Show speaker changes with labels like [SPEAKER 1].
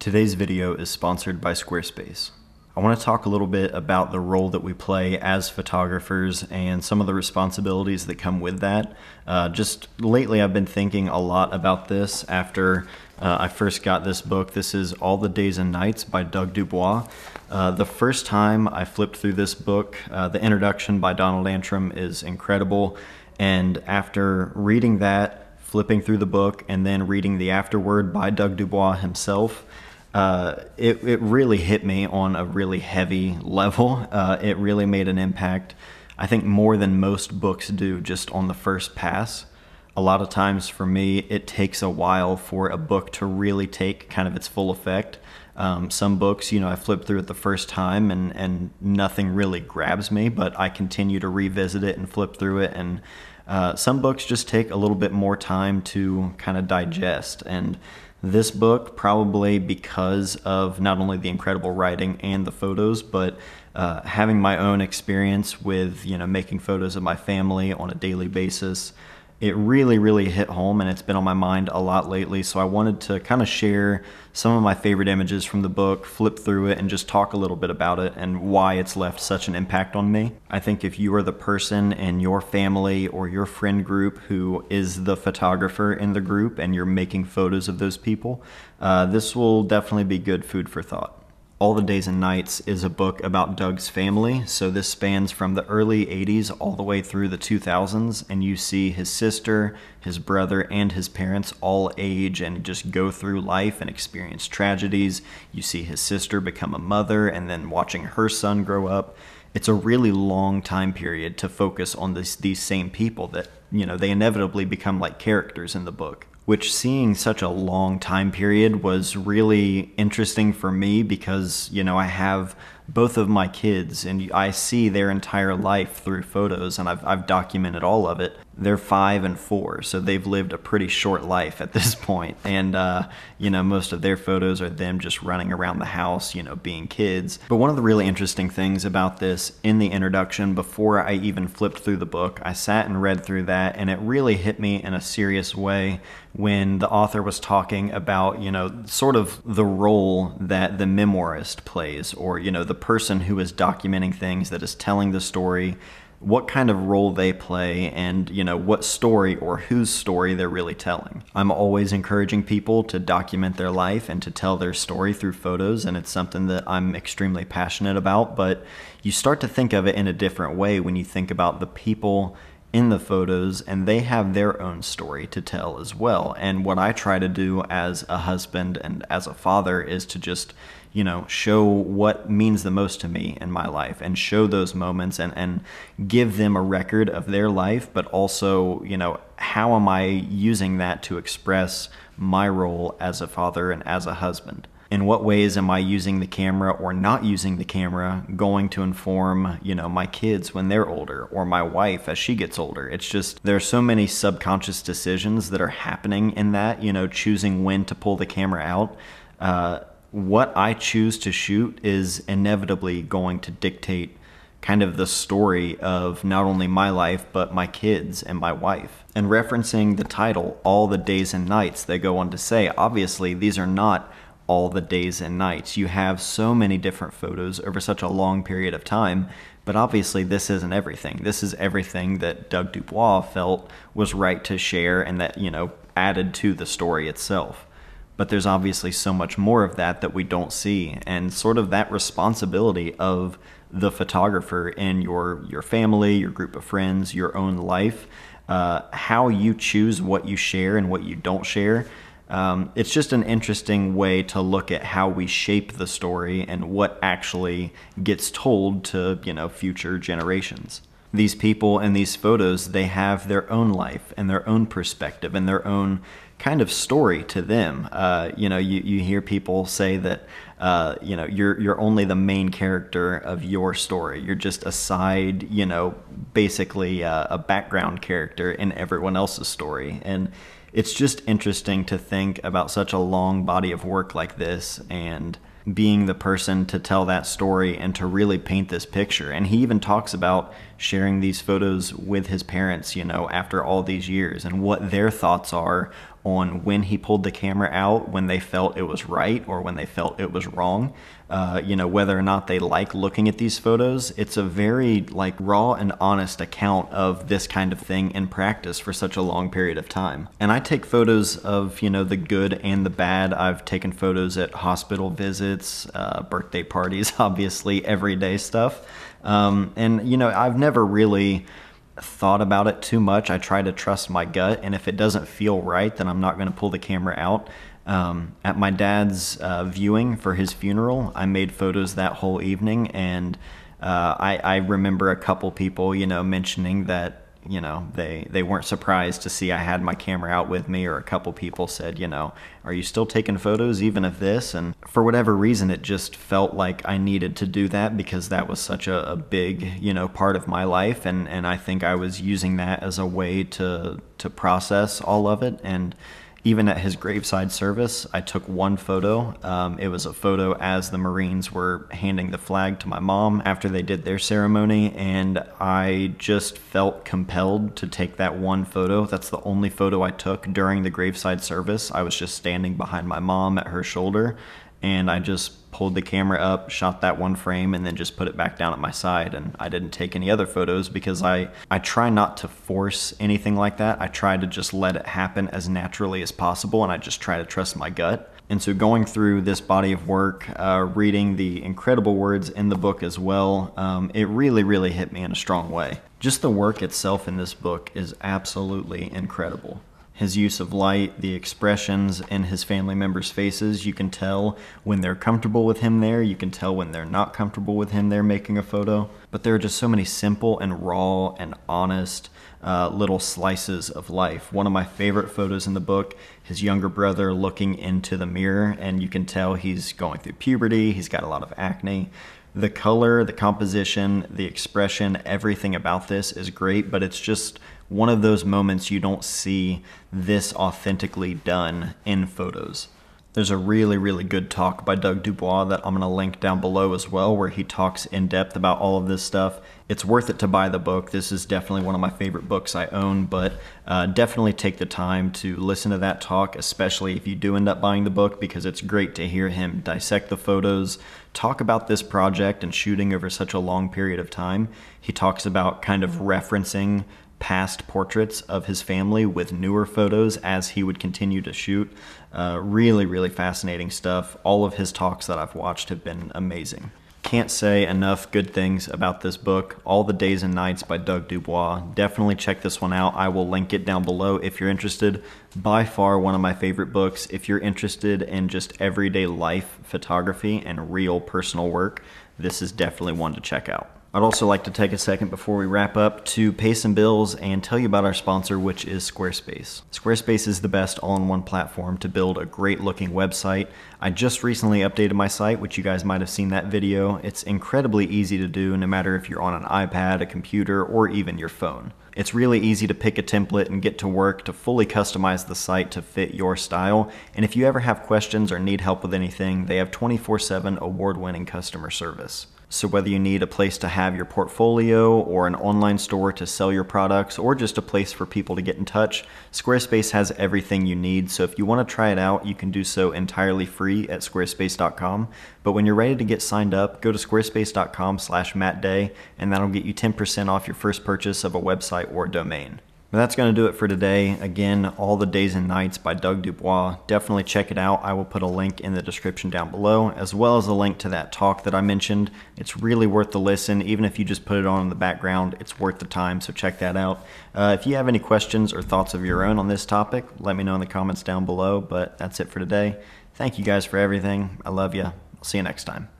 [SPEAKER 1] Today's video is sponsored by Squarespace. I want to talk a little bit about the role that we play as photographers and some of the responsibilities that come with that. Uh, just lately, I've been thinking a lot about this after uh, I first got this book. This is All the Days and Nights by Doug Dubois. Uh, the first time I flipped through this book, uh, the introduction by Donald Antrim is incredible. And after reading that, flipping through the book, and then reading the afterword by Doug Dubois himself, uh, it, it really hit me on a really heavy level. Uh, it really made an impact, I think, more than most books do just on the first pass. A lot of times for me, it takes a while for a book to really take kind of its full effect. Um, some books, you know, I flip through it the first time and, and nothing really grabs me, but I continue to revisit it and flip through it. And uh, some books just take a little bit more time to kind of digest. And this book, probably because of not only the incredible writing and the photos, but uh, having my own experience with you know making photos of my family on a daily basis it really, really hit home and it's been on my mind a lot lately. So I wanted to kind of share some of my favorite images from the book, flip through it, and just talk a little bit about it and why it's left such an impact on me. I think if you are the person in your family or your friend group who is the photographer in the group and you're making photos of those people, uh, this will definitely be good food for thought. All the Days and Nights is a book about Doug's family. So this spans from the early 80s all the way through the 2000s, and you see his sister, his brother, and his parents all age and just go through life and experience tragedies. You see his sister become a mother and then watching her son grow up. It's a really long time period to focus on this, these same people that, you know, they inevitably become like characters in the book which seeing such a long time period was really interesting for me because, you know, I have both of my kids and I see their entire life through photos and I've, I've documented all of it. They're five and four, so they've lived a pretty short life at this point. And, uh, you know, most of their photos are them just running around the house, you know, being kids. But one of the really interesting things about this in the introduction, before I even flipped through the book, I sat and read through that and it really hit me in a serious way when the author was talking about, you know, sort of the role that the memoirist plays or, you know, the person who is documenting things, that is telling the story, what kind of role they play and you know what story or whose story they're really telling. I'm always encouraging people to document their life and to tell their story through photos and it's something that I'm extremely passionate about, but you start to think of it in a different way when you think about the people in the photos and they have their own story to tell as well. And what I try to do as a husband and as a father is to just you know, show what means the most to me in my life and show those moments and, and give them a record of their life, but also, you know, how am I using that to express my role as a father and as a husband? in what ways am I using the camera or not using the camera going to inform, you know, my kids when they're older or my wife as she gets older. It's just there are so many subconscious decisions that are happening in that, you know, choosing when to pull the camera out. Uh, what I choose to shoot is inevitably going to dictate kind of the story of not only my life, but my kids and my wife. And referencing the title, All the Days and Nights, they go on to say, obviously, these are not all the days and nights. You have so many different photos over such a long period of time, but obviously, this isn't everything. This is everything that Doug Dubois felt was right to share and that, you know, added to the story itself. But there's obviously so much more of that that we don't see, and sort of that responsibility of the photographer in your your family, your group of friends, your own life, uh, how you choose what you share and what you don't share. Um, it's just an interesting way to look at how we shape the story and what actually gets told to you know future generations these people and these photos, they have their own life and their own perspective and their own kind of story to them. Uh, you know, you, you hear people say that, uh, you know, you're, you're only the main character of your story. You're just a side, you know, basically uh, a background character in everyone else's story. And it's just interesting to think about such a long body of work like this and being the person to tell that story and to really paint this picture. And he even talks about sharing these photos with his parents, you know, after all these years and what their thoughts are on when he pulled the camera out, when they felt it was right or when they felt it was wrong. Uh, you know, whether or not they like looking at these photos, it's a very like raw and honest account of this kind of thing in practice for such a long period of time. And I take photos of, you know, the good and the bad. I've taken photos at hospital visits, uh, birthday parties, obviously, everyday stuff. Um, and, you know, I've never really thought about it too much. I try to trust my gut, and if it doesn't feel right, then I'm not going to pull the camera out. Um, at my dad's uh, viewing for his funeral, I made photos that whole evening, and uh, I, I, remember a couple people, you know, mentioning that you know they they weren't surprised to see I had my camera out with me or a couple people said you know are you still taking photos even of this and for whatever reason it just felt like I needed to do that because that was such a, a big you know part of my life and and I think I was using that as a way to to process all of it and even at his graveside service, I took one photo. Um, it was a photo as the Marines were handing the flag to my mom after they did their ceremony, and I just felt compelled to take that one photo. That's the only photo I took during the graveside service. I was just standing behind my mom at her shoulder, and I just pulled the camera up, shot that one frame, and then just put it back down at my side. And I didn't take any other photos because I, I try not to force anything like that. I try to just let it happen as naturally as possible, and I just try to trust my gut. And so, going through this body of work, uh, reading the incredible words in the book as well, um, it really, really hit me in a strong way. Just the work itself in this book is absolutely incredible his use of light, the expressions in his family members' faces. You can tell when they're comfortable with him there. You can tell when they're not comfortable with him there making a photo. But there are just so many simple and raw and honest uh, little slices of life. One of my favorite photos in the book, his younger brother looking into the mirror, and you can tell he's going through puberty, he's got a lot of acne, the color, the composition, the expression, everything about this is great, but it's just one of those moments you don't see this authentically done in photos. There's a really, really good talk by Doug Dubois that I'm going to link down below as well, where he talks in depth about all of this stuff. It's worth it to buy the book. This is definitely one of my favorite books I own, but uh, definitely take the time to listen to that talk, especially if you do end up buying the book, because it's great to hear him dissect the photos, talk about this project and shooting over such a long period of time. He talks about kind of referencing past portraits of his family with newer photos as he would continue to shoot. Uh, really, really fascinating stuff. All of his talks that I've watched have been amazing. Can't say enough good things about this book, All the Days and Nights by Doug Dubois. Definitely check this one out. I will link it down below if you're interested. By far one of my favorite books. If you're interested in just everyday life photography and real personal work, this is definitely one to check out. I'd also like to take a second before we wrap up to pay some bills and tell you about our sponsor, which is Squarespace. Squarespace is the best all in one platform to build a great looking website. I just recently updated my site, which you guys might have seen that video. It's incredibly easy to do no matter if you're on an iPad, a computer, or even your phone. It's really easy to pick a template and get to work to fully customize the site to fit your style. And if you ever have questions or need help with anything, they have 24 7 award winning customer service. So, whether you need a place to have your portfolio or an online store to sell your products or just a place for people to get in touch, Squarespace has everything you need. So, if you want to try it out, you can do so entirely free at squarespace.com. But when you're ready to get signed up, go to squarespace.com/mattday and that'll get you 10% off your first purchase of a website or domain. But that's going to do it for today. Again, All the Days and Nights by Doug Dubois. Definitely check it out. I will put a link in the description down below, as well as a link to that talk that I mentioned. It's really worth the listen. Even if you just put it on in the background, it's worth the time, so check that out. Uh, if you have any questions or thoughts of your own on this topic, let me know in the comments down below. But that's it for today. Thank you guys for everything. I love you. I'll see you next time.